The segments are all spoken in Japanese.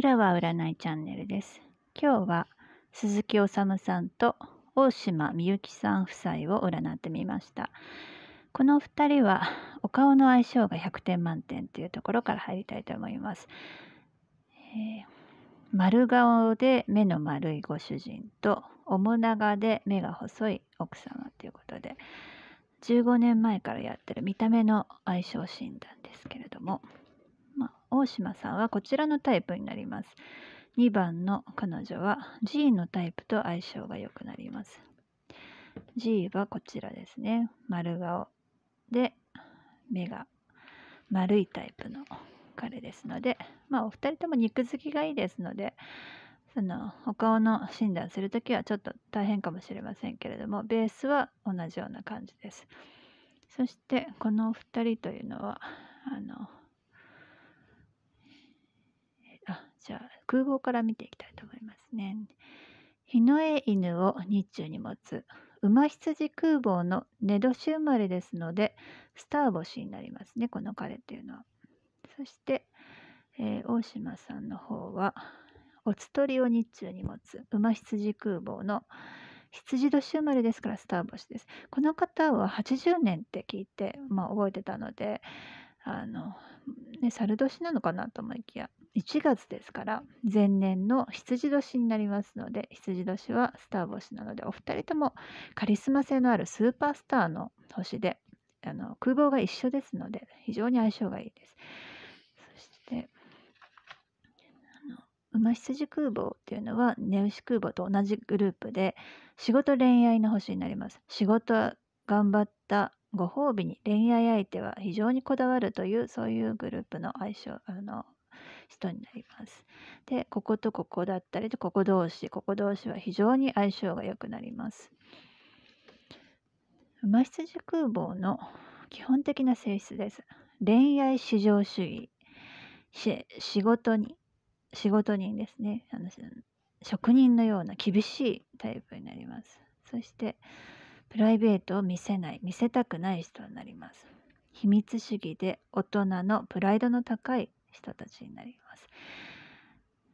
フラワー占いチャンネルです。今日は鈴木治さんと大島美幸さん夫妻を占ってみました。この2人はお顔の相性が100点満点というところから入りたいと思います。えー、丸顔で目の丸いご主人と面長で目が細い奥様ということで15年前からやってる見た目の相性診断ですけれども。まあ、大島さんはこちらのタイプになります。2番の彼女は G のタイプと相性が良くなります。G はこちらですね。丸顔で目が丸いタイプの彼ですので、まあ、お二人とも肉付きがいいですので、そのお顔の診断するときはちょっと大変かもしれませんけれども、ベースは同じような感じです。そしてこのお二人というのは、あのじゃあ空港から見ていきたいと思いますね。日の絵犬を日中に持つ馬羊空母の寝年生まれですのでスター星になりますねこの彼っていうのは。そして、えー、大島さんの方はおつとりを日中に持つ馬羊空母の羊年生まれですからスター星です。この方は80年って聞いて、まあ、覚えてたのであの、ね、猿年なのかなと思いきや1月ですから前年の羊年になりますので羊年はスター星なのでお二人ともカリスマ性のあるスーパースターの星であの空母が一緒ですので非常に相性がいいです。そして馬羊空母っていうのはネウシ空母と同じグループで仕事恋愛の星になります。仕事は頑張ったご褒美に恋愛相手は非常にこだわるというそういうグループの相性あの人になります。で、こことここだったりと、ここ同士、ここ同士は非常に相性が良くなります。馬羊空母の基本的な性質です。恋愛至上主義。仕事に、仕事人ですね。あの職人のような厳しいタイプになります。そして、プライベートを見せない、見せたくない人になります。秘密主義で大人のプライドの高い人たちになります。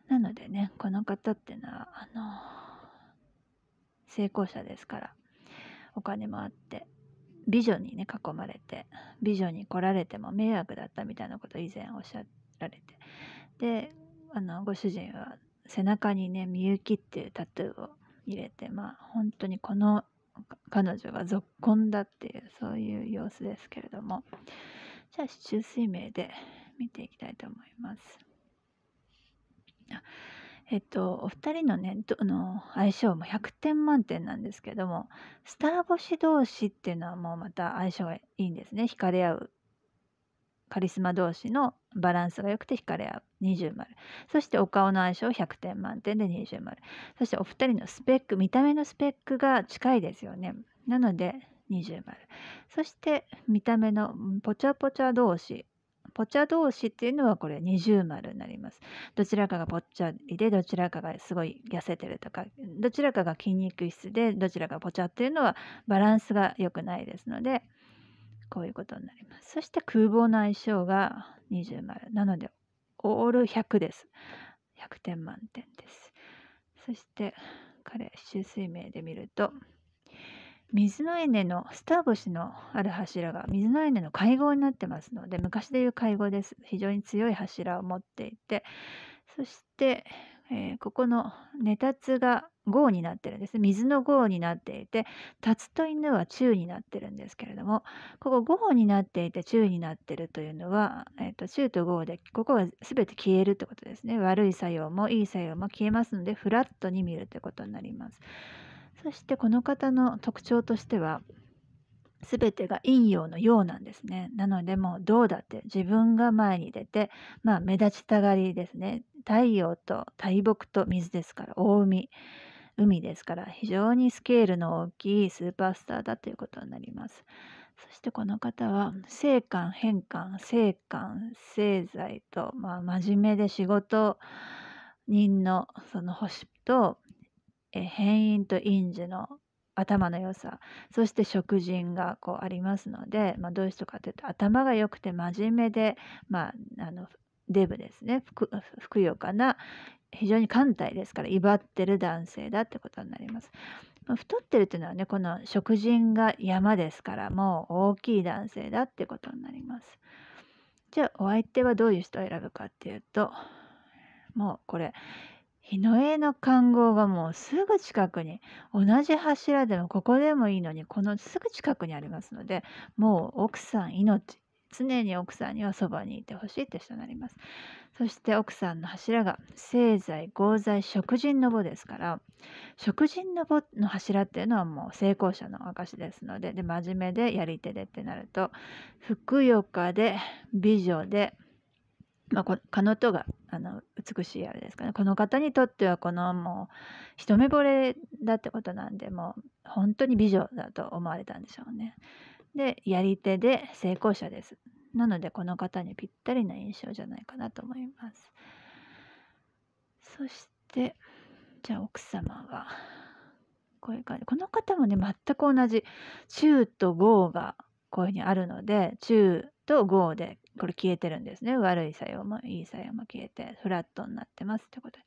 なのでね、この方っていうのは、あの、成功者ですから、お金もあって、美女にね、囲まれて、美女に来られても迷惑だったみたいなことを以前おっしゃられて、で、あの、ご主人は背中にね、みゆきっていうタトゥーを入れて、まあ、本当にこの彼女がぞっこんだっていう、そういう様子ですけれども、じゃあ、市中水名で、見ていきたいと思います。えっと、お二人のねの相性も100点満点なんですけどもスター星同士っていうのはもうまた相性がいいんですね惹かれ合うカリスマ同士のバランスが良くて惹かれ合う20丸そしてお顔の相性100点満点で20丸そしてお二人のスペック見た目のスペックが近いですよねなので20丸そして見た目のぽちゃぽちゃ同士ポチャ同士っていうのはこれ二重丸になります。どちらかがぽっちゃりでどちらかがすごい痩せてるとかどちらかが筋肉質でどちらかぽちゃっていうのはバランスが良くないですのでこういうことになります。そして空房の相性が二重丸なのでオール100です。100点満点です。そして彼、主水名で見ると水のエネのスター星のある柱が水のエネの会合になってますので昔でいう会合です非常に強い柱を持っていてそして、えー、ここのネタツが号になってるんです水の号になっていてタツと犬は中になってるんですけれどもここ号になっていて中になってるというのは、えーと、中と号でここは全て消えるってことですね悪い作用もいい作用も消えますのでフラットに見るってことになります。そしてこの方の特徴としては全てが陰陽の陽なんですね。なのでもうどうだって自分が前に出て、まあ、目立ちたがりですね。太陽と大木と水ですから大海海ですから非常にスケールの大きいスーパースターだということになります。そしてこの方は性感変換性感製剤と、まあ、真面目で仕事人のその星とえ変因と因樹の頭の良さそして食人がこうありますので、まあ、どういう人かというと頭が良くて真面目で、まあ、あのデブですねふくよかな非常に艦隊ですから威張ってる男性だってことになります。太ってるっていうのはねこの食人が山ですからもう大きい男性だってことになります。じゃあお相手はどういう人を選ぶかっていうともうこれ日の絵の看護がもうすぐ近くに同じ柱でもここでもいいのにこのすぐ近くにありますのでもう奥さん命常に奥さんにはそばにいてほしいって人になりますそして奥さんの柱が生財合財食人の母ですから食人の母の柱っていうのはもう成功者の証ですのでで真面目でやり手でってなるとふくよかで美女でまあ、この音があの美しいあれですかねこの方にとってはこのもう一目惚れだってことなんでもう本当に美女だと思われたんでしょうね。でやり手で成功者です。なのでこの方にぴったりな印象じゃないかなと思います。そしてじゃあ奥様はこういう感じこの方もね全く同じ中と豪がこういうふうにあるので中と GO でこれ消えてるんですね悪い作用もいい作用も消えてフラットになってますってことで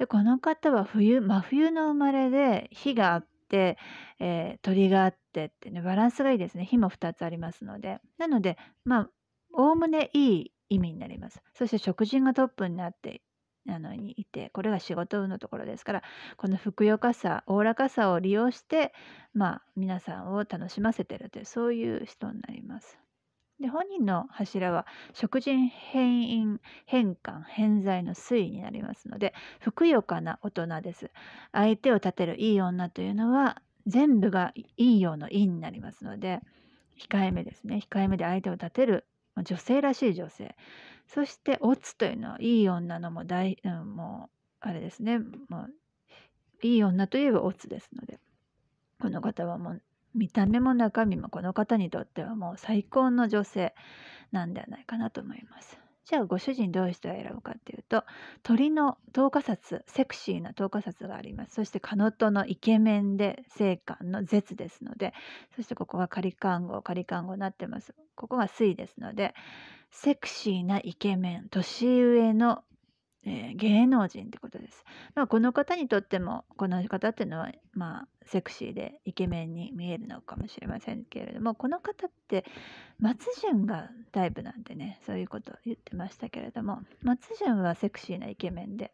でこの方は冬真冬の生まれで火があって、えー、鳥があってってねバランスがいいですね火も2つありますのでなのでまあおおむねいい意味になりますそして食人がトップになってなのにいてこれが仕事のところですからこのふくよかさおおらかさを利用してまあ皆さんを楽しませてるというそういう人になります。で本人の柱は食人変因変換偏在の推移になりますのでふくよかな大人です相手を立てるいい女というのは全部が陰陽の陰になりますので控えめですね控えめで相手を立てる女性らしい女性そしてオツというのはいい女のも大、うん、もうあれですねもういい女といえばオツですのでこの方はもう見た目も中身もこの方にとってはもう最高の女性なんではないかなと思います。じゃあご主人どうして選ぶかっていうと鳥の10日札セクシーな10日札がありますそしてカノトのイケメンで性感の絶ですのでそしてここが仮看護仮看護になってますここが水ですのでセクシーなイケメン年上のえー、芸能人ってことです。まあ、この方にとってもこの方っていうのは、まあ、セクシーでイケメンに見えるのかもしれませんけれどもこの方って松潤がタイプなんでねそういうことを言ってましたけれども松潤はセクシーなイケメンで、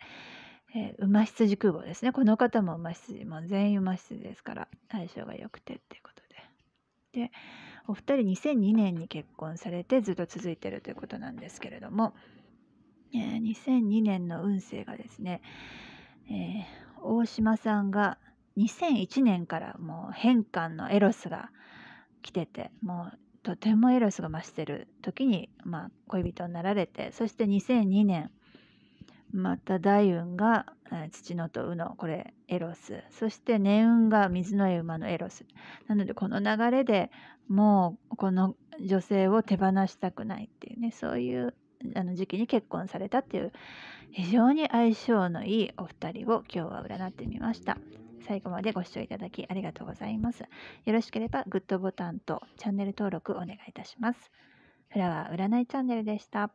えー、馬羊空母ですねこの方も馬羊も全員馬羊ですから相性が良くてっていうことで。でお二人2002年に結婚されてずっと続いてるということなんですけれども。えー、2002年の運勢がですね、えー、大島さんが2001年からもう変換のエロスが来ててもうとてもエロスが増してる時に、まあ、恋人になられてそして2002年また大運が、えー、のと宇のこれエロスそして年運が水の絵馬のエロスなのでこの流れでもうこの女性を手放したくないっていうねそういうあの時期に結婚されたっていう非常に相性のいいお二人を今日は占ってみました。最後までご視聴いただきありがとうございます。よろしければグッドボタンとチャンネル登録お願いいたします。フラワー占いチャンネルでした。